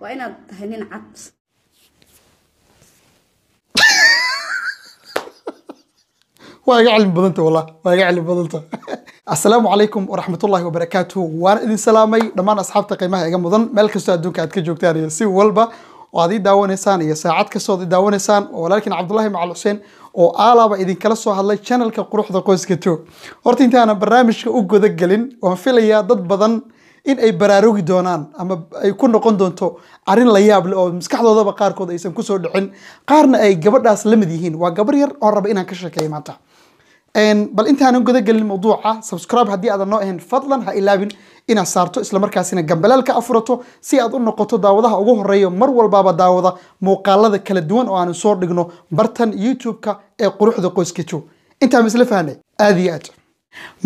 waa inaad tahay nin cad waa iga cilmi badanta wallah waa iga cilmi badanta assalaamu calaykum waraxmatullaahi wabarakaatuhu waan idin salaamay dhammaan asxaabta qiimaha iga mudan meel kastoo adduunka aad ka joogtaan iyo si walba oo aad ii daawanaysaan iyo saacad kastoo ii daawanaysaan oo walaalkiin cabdullaahi macal xuseen oo aalaaba idinkala soo hadlay channelka quruxda qoyska tog horta intaanan barnaamijka u gudagelin waan filayaa dad badan in ay baraarugi doonaan ama ay ku noqon doonto arrin la yaab oo maskaxdoodaba qaarkood aysan kusoo dhicin qaarna ay gabadhaas la mid yihiin waa gabar yar oo raba inaan ka sheekeeyo maanta bal intaanan guda mawduuca subscribe haddii aadan noo ahayn fadlan ha ilaabin inaad saarto islamarkaasina gambalaalka afurato si aad u noqoto daawadaha ugu horeeya mar walbaaba daawada muuqaalada kala duwan oo aanu soo dhigno bartan youtube-ka ee quruxda qoyskitu intaan isla fahnay aad iyo aad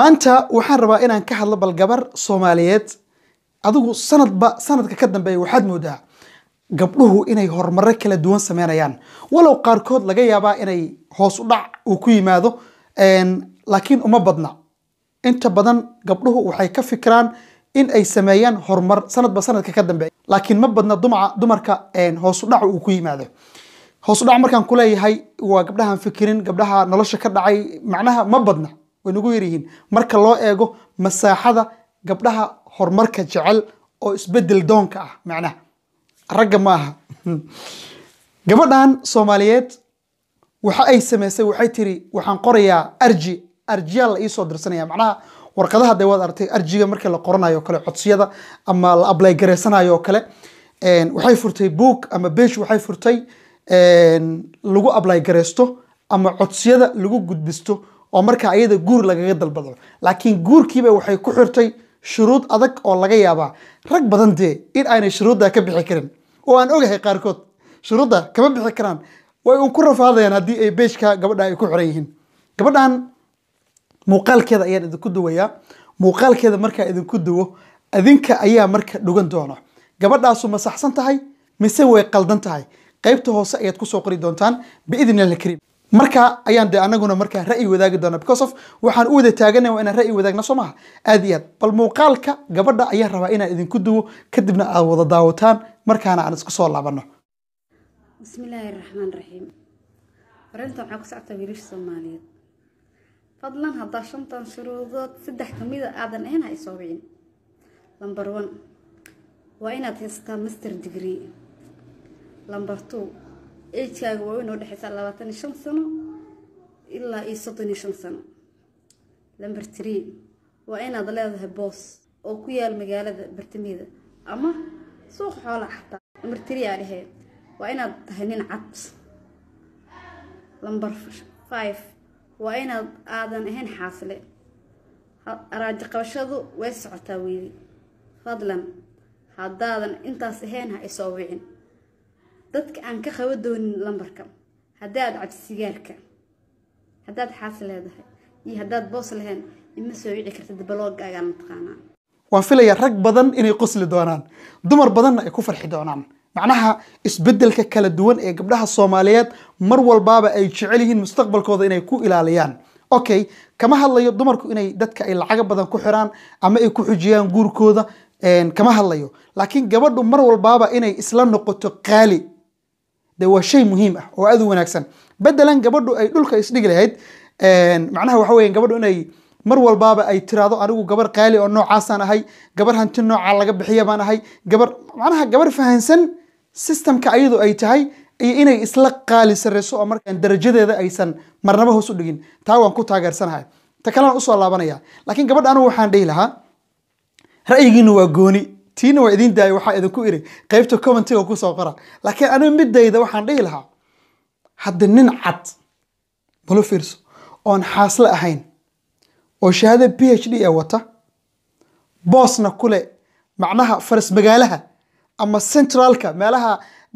maanta waxaan rabaa inaan ka hadlo bal gabar soomaaliyeed adigu sanadba sanadka ka dambeeya waxaad moodaa gabdhuhu inay horumaro kala duwan sameynayaan walow qaarkood laga yaabaa inay hoos u dhac uu ku yimaado laakiin uma badna inta badan gabdhuhu waxay ka fikiraan in ay sameeyaan horumar sanadba sanadka ka dambeeya laakiin ma badna duma dumarka hoos dhac uu ku yimaado hoos dhac markaan kuleeyahay waa gabdhahaan fikirin gabdhaha nolosha ka dhacay macnaha ma badna way nagu yaryihiin marka loo eego masaaxada gabdhaha horumarka jecel oo isbedel doonka ah macnaha ragga ma gabadhan soomaaliyeed waxa ay samaysay waxay tiri waxaan qorayaa arji arjiyaa la iisoo dirsanaya macnaha warqadaha de waad aragtay arjiga markii la qoranayo kale codsiyada ama la ablay garaysanayo oo kale waxay furtay book ama besh waxay furtay lagu ablay garaysto ama codsiyada lagu gudbisto oo markaa iyada guur lagaga dalbado laakiin guurkiiba waxay ku xirtay shuruud adag oo laga yaabaa rag badan dee in aanay shuruudda ka bixi karin oo aan ogahay qaarkood shuruudda kama bixi karaan way uun ku rafaadayaan haddii ay beejka gabadha ay ku xiran yihiin gabadhan muuqaalkeeda ayaan idinku duwayaa muuqaalkeeda markaa idinku duwo adinka ayaa marka dhugan doono gabadhaasu ma saxsan tahay mise way qaldan tahay qaybta hoose ayaad ku soo qori doontaan biidni illah markaa ayaan de anaguna markaa rayi yi wadaagi doona because of waxaan u wada taagana waa inaan ra wadaagna soo maha aad iyo aad bal muuqaalka gabadha ayaa rabaa inaan idinku duwo kadibna aad wada daawataan markaana aan isku soo laabano bismillaahi raxmaan raxiim farinta waxaa ku socota wiilasha soomaaliyeed fadlan haddaa shantan shuruudood saddex kamida ah aadan ahayn ha isoo wicin lamber one waa inaad haystaa master degree lamber two ejkaaga waa weyn oo dhexeysaa labaatan iyo shan sano ilaa iyo soddon iyo shan sano lamber tree waa inaad leedahay boos oo ku yaal magaalada bartamida ama suuq xoola xataa lamber tree aa dhehee waa inaad tahay nin cad lamber five waa inaad aadan ahayn xaasle araaji qabashadu way socotaa weyli fadlan haddaadan intaas ahayn ha isoo wicin dadka aan ka qaba doonin lambarka haddii aada haddaad xaas leedahay iyo haddaad boos lahayn ima soo wici kartid balooggaagaa mataqaanaa waan filaya rag badan inay qosli doonaan dumar badanna ay ku farxi doonaan macnaha isbeddelka kala duwan ee gabdhaha soomaaliyeed mar walbaaba ay jecel yihiin mustaqbalkooda inay ku ilaaliyaan okay kama hadlayo dumarku inay dadka ay lacaga badan ku xiraan ama ay ku xujiyaan guurkooda kama hadlayo laakiin gabadhu mar walbaaba inay isla noqoto qaali de waa shay muhiim ah oo aad u wanaagsan bedelan gabadhu ay dhulka isdhigi lahayd macnaha waxa weya gabadhu inay mar walbaaba ay tiraado anigu gabar qaali oo noocaasaan ahay gabar hanti noocaa laga bixiya baan ahay gabar macnaha gabar fahansan systemka ayadoo ay tahay iyo inay isla qaali sarayso oo markaan darajadeeda aysan marnaba hoos u dhigin taa waan ku taageersanahay ta kalena usoo laabanaya laakiin gabadha anigu waxaan dhihi lahaa ra'yigiinu waa gooni tiina waa idin daaya waxaa idinku iri qeybta commentiga kusoo qora laakiin anigu middayda waxaan dhihi lahaa hadda nin cad malu fiirso oon xaasla ahayn oo shahaada p h d a ah wata boosna kule macnaha faras magaalaha ama centraalka meelaha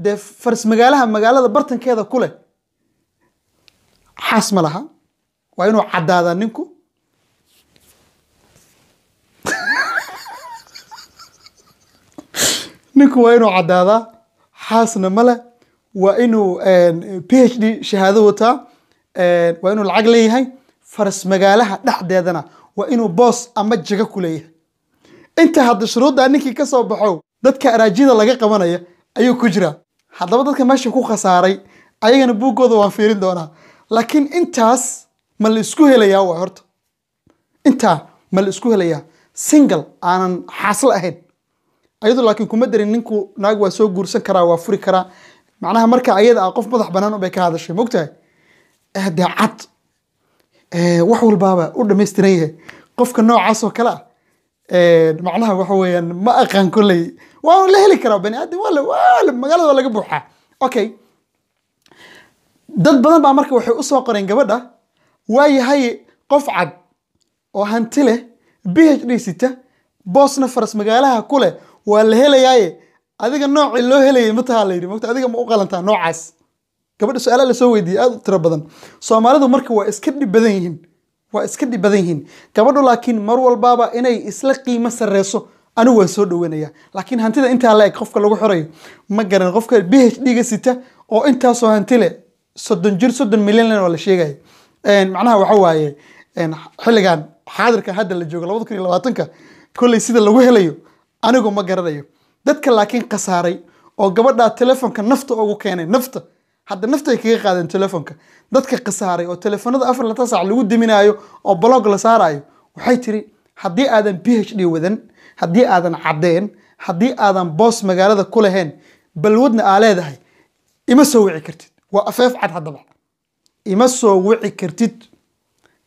dee faras magaalaha magaalada bartankeeda kuleh xaas ma laha waa inuu caddaadaa ninku ninku waa inuu cadaadaa xaasna male waa inuu phd shahaado wataa waa inuu lacag leeyahay faras magaalaha dhexdeedana waa inuu boos ama jago ku leeyahay inta hadda shuruuddaa ninkii ka soo baxow dadka araajida laga qabanaya ayuu ku jiraa haddaba dadka meesha ku khasaaray ayagana buuggooda waan fiirin doonaa laakiin intaas ma la isku helayaa waa horta intaa ma la isku helayaa single aanan xaasla ahayn ayado laakiin kuma darin ninku naag waa soo guursan karaa waa furi karaa macnaha marka ayada a ah qof madax banaan unbay ka hadashay mogtahay eh, dee cad eh, wax walbaaba u dhamaystiran yahay qofka noocaasoo kale ah eh, macnaha waxa weeyaan ma aqaan kolley waa la heli karaa bani aadam waa magaalada waa laga buuxaa okay dad badan baa marka waxay usoo qoreen gabadha waa yahay qof cad oo hanti leh b h d sita boosna faras magaalaha ku leh waa la helayaaye adiga noocii loo helayay matahaa la yidhi mogta adiga ma u qalantaa noocaas gabadha su-aalaha lasoo weydiiyey aada u tiro badan soomaalidu marka waa iska dhib badan yihiin waa iska dhib badan yihiin gabadhu laakiin mar walbaaba inay isla qiimo sareyso anigu waan soo dhawanaya laakiin hantida intaa la eg qofka lagu xorayo ma garan qofka b h d sita oo intaasoo hantile soddon jir soddon milyanlen waa la sheegaya macnaha waxa waaye xilligan xaadirkan hadda la joogo labada kun iyo labaatanka kolley sida lagu helayo anigu ma garanayo dadka laakiin khasaaray oo gabadhaa telefoonka nafta ugu keenay nafta hadda naftay kaga qaadeen telefoonka dadka khasaaray oo telefoonada afar lata saac lagu diminaayo oo blog la saarayo waxay tiri haddii aadan b h d wadan haddii aadan caddeen haddii aadan boos magaalada ku lahayn balwadna aa leedahay ima soo wici kartid waa afeef cad haddaba ima soo wici kartid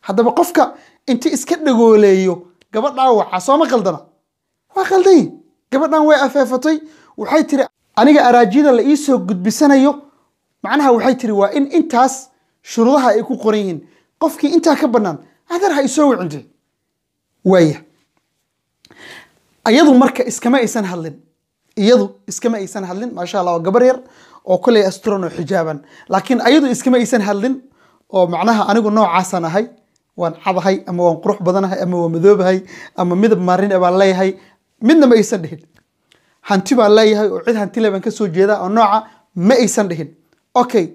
haddaba qofka inti iska dhagooleeyo gabadhaa waxa sooma qaldana waa khaldan yi gabadhan way afeefatay waxay tiri aniga araajiyada la ii soo gudbisanayo macnaha waxay tiri waa in intaas shuruudaha ay ku qoran yihiin qofkii intaa ka bannaan adar ha isoo wicinte waaya iyadu marka iskama aysan hadlin iyadu iskama aysan hadlin maasha allah waa gabar yar oo koley asturan oo xijaaban laakiin iyadu iskama aysan hadlin oo macnaha anigu noocaasaan ahay waan cadahay ama waan qurux badanahay ama waan madoobahay ama midab maarin ah baan leeyahay midna ma aysan dhihin hanti baan leeyahay oo cid hanti baan kasoo jeeda oo nooca ma aysan dhihin okay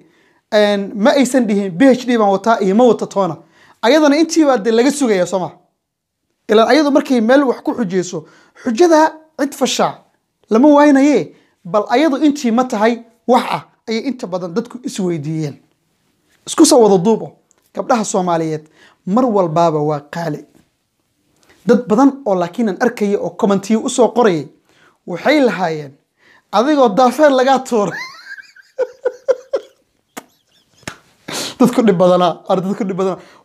ma aysan dhihin b h d baan wataa iyo ma wata toona ayadana intiibaa dee laga sugaya soo ilaan ayadu markay meel wax ku xujeyso xujada cid fashaa lama waynaye bal ayadu intii ma tahay wax ah ayay inta badan dadku isweydiiyeen isku soo wada duubo gabdhaha soomaaliyeed mar walbaaba waa qaali dad badan oo laakiinaan arkaya oo commentiya usoo qorayay waxay lahaayeen adigoo daafeer lagaa tuuray dadku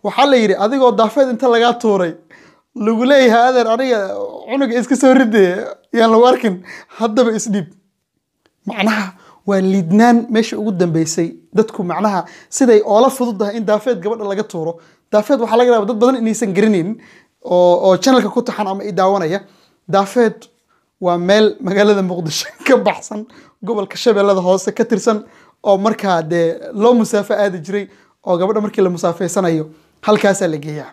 waxaa la yidhi adigoo daafeed inta lagaa tuuray lagu leeyahay adeer aniga cunuga iska soo ridee yaan lagu arkin haddaba isdhiib macnaha waa liidnaan meesha ugu dambeysay dadku macnaha siday oola fudud in daafeed gabadha laga tuuro daafeed waxaa laga rabaa dad badan inaysan garanayn oo channelka ku taxan ama i daawanaya daafeed waa meel magaalada muqdisho ka baxsan gobolka shabeellada hoose ka tirsan oo markaa dee loo musaafo aadi jiray oo gabadha markii la musaafeysanayo halkaasaa la geeyaa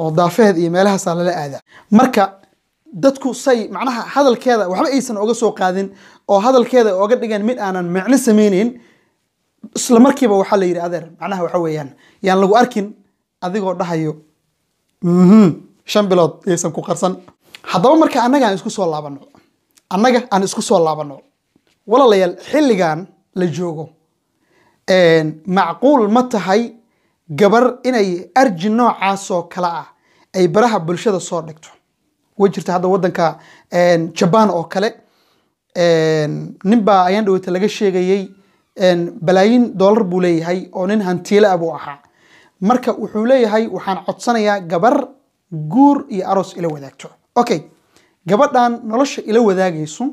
oo daafeed iyo meelahaasaa lala aadaa marka dadku say macnaha hadalkeeda waxba aysan oga soo qaadin oo hadalkeeda oga dhigan mid aanan micno sameyneyn isla markiiba waxaa la yidhi adeer macnaha waxa weeyaan yaan lagu arkin adigoo dhahayo shan bilood yaysan ku qarsan haddaba marka annaga aan isku soo laabano annaga aan isku soo laabano walaalayaal xilligan la joogo macquul ma tahay gabar inay arji noocaas oo kale ah ay baraha bulshada soo dhigto way jirta hadda waddanka jabaan oo kale nin ayaan dhaweyta laga sheegayey balaayiin dollar buu leeyahay oo nin hantiile ah buu ahaa marka wuxuu leeyahay waxaan codsanayaa gabar guur iyo aroos ila wadaagto okay gabadhan nolosha ila wadaagayso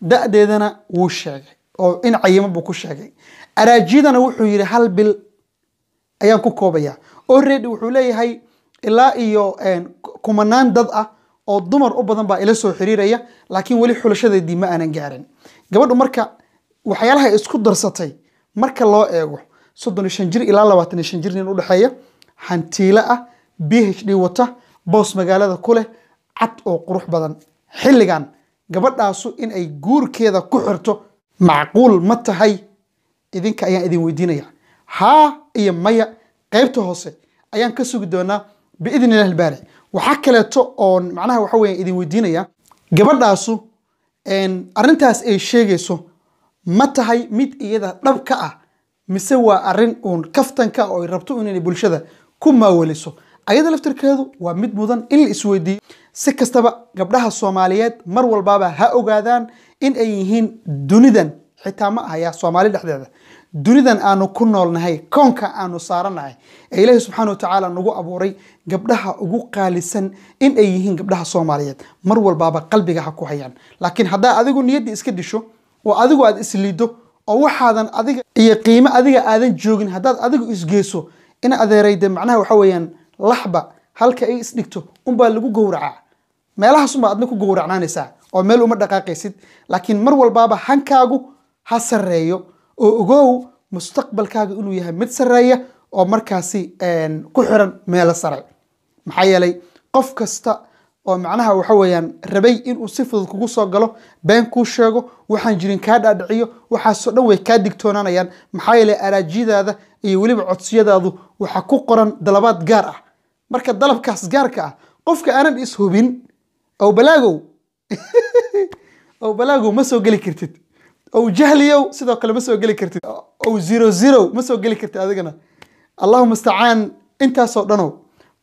da-deedana wuu sheegay oo in cayimo buu ku sheegay araajidana wuxuu yidhi hal bil ayaan ku koobayaa already wuxuu leeyahay ilaa iyo kumanaan dad ah oo dumar u badan baa ila soo xiriiraya laakiin weli xulashadeedii ma aanan gaarin gabadhu marka waxyaalaha isku darsatay marka loo eego soddon iyo jir ilaa labaatan iyo jir nin udhexeeya hantiilo ah b h d wata boos magaalada ku leh cad oo qurux badan xilligan gabadhaasu in ay guurkeeda ku xirto macquul ma tahay idinka ayaan idin weydiinaya haa iyo maya qaybta hoose ayaan ka sugi doonaa biidn illah albaaric waxaa kaleeto oon macnaha waxa weya idin weydiinaya gabadhaasu arrintaas ay sheegayso ma tahay mid iyada dhab ka ah mise waa arrin uun kaftanka oo ay rabto inay bulshada ku maawaliso ayada laftirkeedu waa mid mudan in la isweydiiyo si kastaba gabdhaha soomaaliyeed mar walbaaba ha ogaadaan in ay yihiin dunidan xitaa ma ahaya soomaali dhexdeeda dunidan aanu ku noolnahay koonka aanu saaranahay ee ilaahi subxaana watacaala nagu abuuray gabdhaha ugu qaalisan in ay yihiin gabdhaha soomaaliyeed mar walbaaba qalbiga ha ku hayaan laakiin haddaa adigu niyadda iska disho oo adigu aada isliido oo waxaadan adiga iyo qiimo adiga aadan joogin haddaad adigu isgeyso in adeerayde macnaha waxa weeyaan laxba halka ay isdhigto unbaa lagu gowracaa meelahaas unbaa adna ku gowracnaanaysaa oo meel uma dhaqaaqaysid laakiin mar walbaaba hankaagu ha sarreeyo oo ogow mustaqbalkaaga inuu yahay mid sarreeya oo markaasi ku xiran meelo sare maxaa yeelay qof kasta oo macnaha waxa weeyaan rabay inuu si fudud kugu soo galo been kuu sheego waxaan jirin kaa dhaadhiciyo waxaasoo dhan way kaa digtoonaanayaan maxaa yeelay araajidaada iyo weliba codsiyadaadu waxa ku qoran dalabaad gaar ah marka dalabkaas gaarka ah qofka aanan ishubin ow balaagow ow balaagow ma soo geli kartid ow jahliyow sidoo kale ma soo geli kartid ow zero zero ma soo geli kartid adigana allahuma istacaan intaasoo dhanow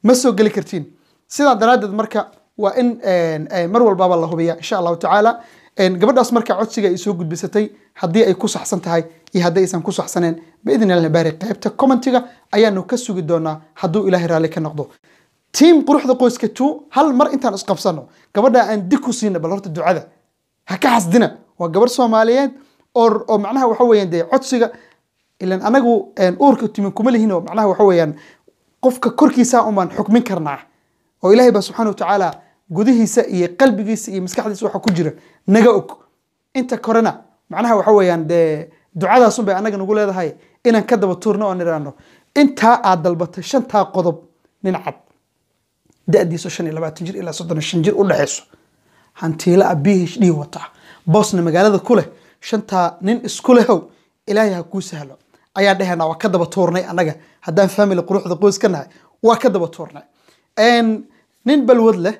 ma soo geli kartiin sidaa daraaddeed marka waa in eh, eh, mar walbaaba la hubiya insha allahu tacaala gabadhaas markaa codsiga ay soo gudbisatay haddii ay ku saxsan tahay iyo haddii aysan ku saxsaneen biidn allah baari qaybta commentiga ayaanu ka sugi doonaa hadduu ilaahay raalli ka noqdo tiam quruxda qoyska two hal mar intaan isqabsano gabadha aan dig ku siina bal horta ducada ha ka xasdina waa gabarh soomaaliyeed oo macnaha waxa weeyaan dee codsiga ilan anagu uurka timin kuma lihinoo macnaha waxa weeyaan qofka korkiisaa umaan xukmin karnaa oo ilaahay baa subxaana wa tacaala gudihiisa iyo qalbigiisa iyo maskaxdiisa waxa ku jira naga og inta korena macnaha waxa weeyaan dee ducadaasun bay annaga nagu leedahay inaan ka daba tuurno oo nidhaahno intaa aad dalbatay shantaa qodob nin cad da-diisu shan iyo labaatan jir ilaa soddon shan jir u dhexeyso hantiila a b h d wata boosna magaalada ku leh shantaa nin isku ilaahay ha kuu sahlo ayaan dhehaynaa waa ka daba tuurnay annaga haddaan family quruxda qoys nahay waa ka daba tuurnay nin balwad leh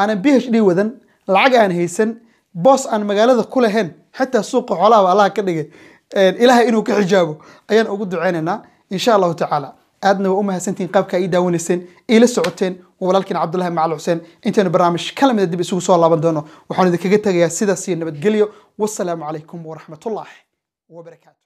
aanan b h d wadan lacag aan haysan boos aan magaalada ku lahayn xitaa suuqa xoolaaba allaha ka dhiga ilaahay inuu ka xijaabo ayaan ugu duceynaynaa insha allahu tacaala aadna waa u mahadsantihin qaabka ii daawanayseen iila socoteen waa walaalkiin cabdullahi macal xuseen intaynu barnaamij kala mida ah dib isugu soo laaban doono waxaan idinkaga tegayaa sidaas iyo nabadgelyo wasalaamu calaykum waraxmatullaahi wabarakaatu